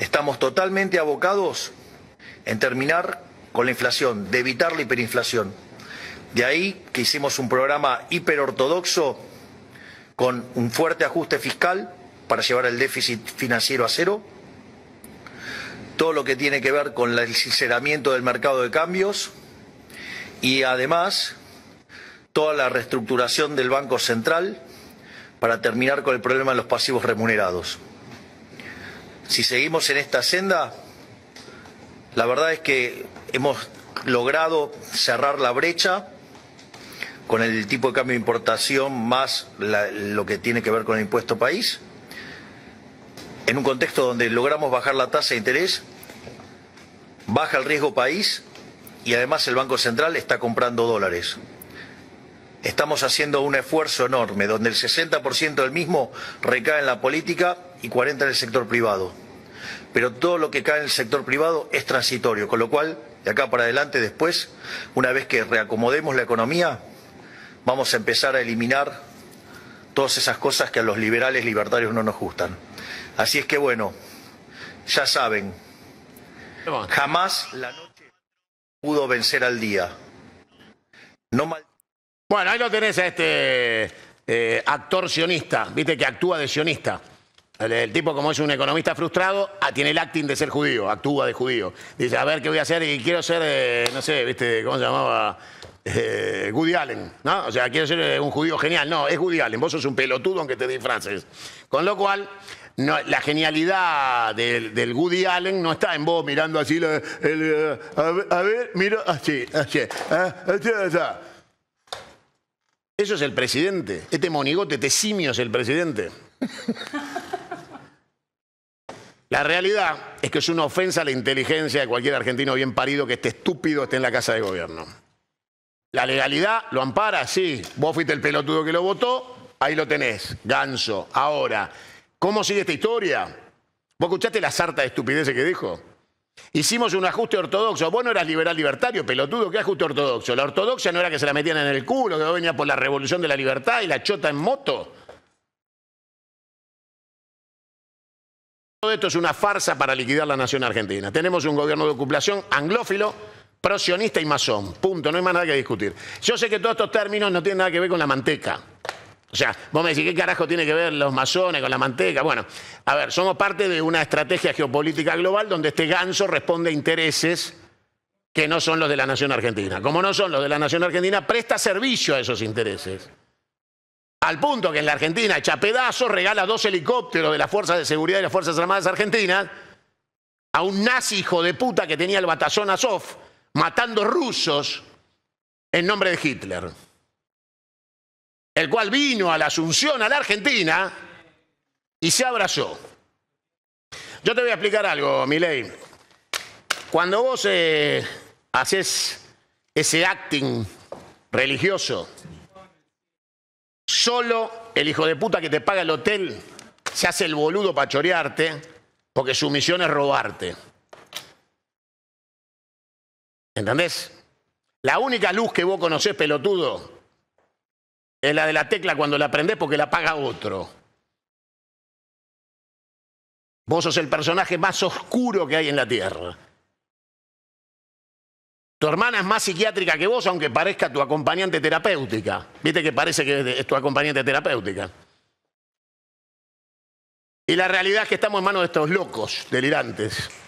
Estamos totalmente abocados en terminar con la inflación, de evitar la hiperinflación. De ahí que hicimos un programa hiperortodoxo con un fuerte ajuste fiscal para llevar el déficit financiero a cero, todo lo que tiene que ver con el sinceramiento del mercado de cambios y además toda la reestructuración del Banco Central para terminar con el problema de los pasivos remunerados si seguimos en esta senda, la verdad es que hemos logrado cerrar la brecha con el tipo de cambio de importación más lo que tiene que ver con el impuesto país, en un contexto donde logramos bajar la tasa de interés, baja el riesgo país y además el Banco Central está comprando dólares. Estamos haciendo un esfuerzo enorme, donde el 60% del mismo recae en la política y 40 en el sector privado. Pero todo lo que cae en el sector privado es transitorio, con lo cual, de acá para adelante, después, una vez que reacomodemos la economía, vamos a empezar a eliminar todas esas cosas que a los liberales libertarios no nos gustan. Así es que bueno, ya saben, jamás la noche pudo vencer al día. No mal... Bueno, ahí lo tenés a este eh, actor sionista, viste que actúa de sionista. El, tipo, como es un economista frustrado, ah, tiene el acting de ser judío, actúa de judío. Dice, a ver qué voy a hacer y quiero ser, eh, no sé, ¿viste? ¿Cómo se llamaba? Eh, Woody Allen, ¿no? O sea, quiero ser eh, un judío genial. No, es Woody Allen, vos sos un pelotudo aunque te disfraces. Con lo cual, la genialidad del, Woody Allen no está en vos mirando así, el, eh, a, ver, a, así, miro así, así. Eso es el presidente. Este monigote, este simio es el presidente. La realidad es que es una ofensa a la inteligencia de cualquier argentino bien parido que esté estúpido esté en la casa de gobierno. La legalidad lo ampara, sí. Vos fuiste el pelotudo que lo votó, ahí lo tenés, ganso. Ahora, ¿cómo sigue esta historia? ¿Vos escuchaste la sarta de estupideces que dijo? Hicimos un ajuste ortodoxo. Vos no eras liberal libertario, pelotudo. ¿Qué ajuste ortodoxo? La ortodoxia no era que se la metían en el culo, que venía por la revolución de la libertad y la chota en moto. Todo esto es una farsa para liquidar la nación argentina. Tenemos un gobierno de ocupación anglófilo, prosionista y masón. Punto, no hay más nada que discutir. Yo sé que todos estos términos no tienen nada que ver con la manteca. O sea, vos me decís, ¿qué carajo tiene que ver los masones con la manteca? Bueno, a ver, somos parte de una estrategia geopolítica global donde este ganso responde a intereses que no son los de la nación argentina. Como no son los de la nación argentina, presta servicio a esos intereses. Al punto que en la Argentina Chapedazo regala dos helicópteros de las Fuerzas de Seguridad y las Fuerzas Armadas Argentinas a un nazi hijo de puta que tenía el batallón Azov matando rusos en nombre de Hitler. El cual vino a la Asunción, a la Argentina, y se abrazó. Yo te voy a explicar algo, Milei. Cuando vos eh, haces ese acting religioso, Solo el hijo de puta que te paga el hotel se hace el boludo para chorearte porque su misión es robarte. ¿Entendés? La única luz que vos conocés, pelotudo, es la de la tecla cuando la prendés porque la paga otro. Vos sos el personaje más oscuro que hay en la Tierra. Tu hermana es más psiquiátrica que vos, aunque parezca tu acompañante terapéutica. Viste que parece que es tu acompañante terapéutica. Y la realidad es que estamos en manos de estos locos, delirantes.